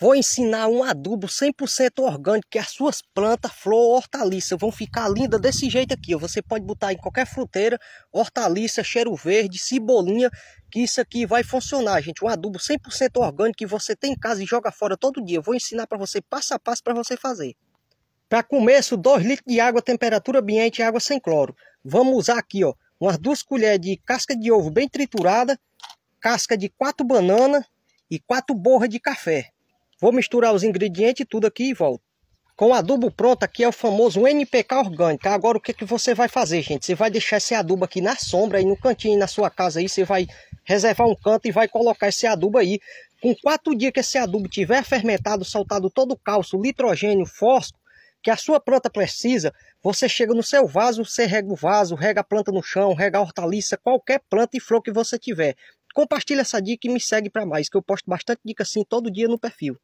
Vou ensinar um adubo 100% orgânico que as suas plantas, flor, hortaliça vão ficar lindas desse jeito aqui. Você pode botar em qualquer fruteira, hortaliça, cheiro verde, cebolinha, que isso aqui vai funcionar, gente. Um adubo 100% orgânico que você tem em casa e joga fora todo dia. Vou ensinar para você passo a passo para você fazer. Para começo, 2 litros de água, temperatura ambiente e água sem cloro. Vamos usar aqui, ó, umas duas colheres de casca de ovo bem triturada, casca de quatro bananas e quatro borras de café. Vou misturar os ingredientes tudo aqui e volto. Com o adubo pronto, aqui é o famoso NPK orgânico. Agora o que, que você vai fazer, gente? Você vai deixar esse adubo aqui na sombra, aí no cantinho, na sua casa aí. Você vai reservar um canto e vai colocar esse adubo aí. Com quatro dias que esse adubo tiver fermentado, soltado todo o cálcio, nitrogênio, fósforo, que a sua planta precisa, você chega no seu vaso, você rega o vaso, rega a planta no chão, rega a hortaliça, qualquer planta e flor que você tiver. Compartilha essa dica e me segue para mais, que eu posto bastante dica assim todo dia no perfil.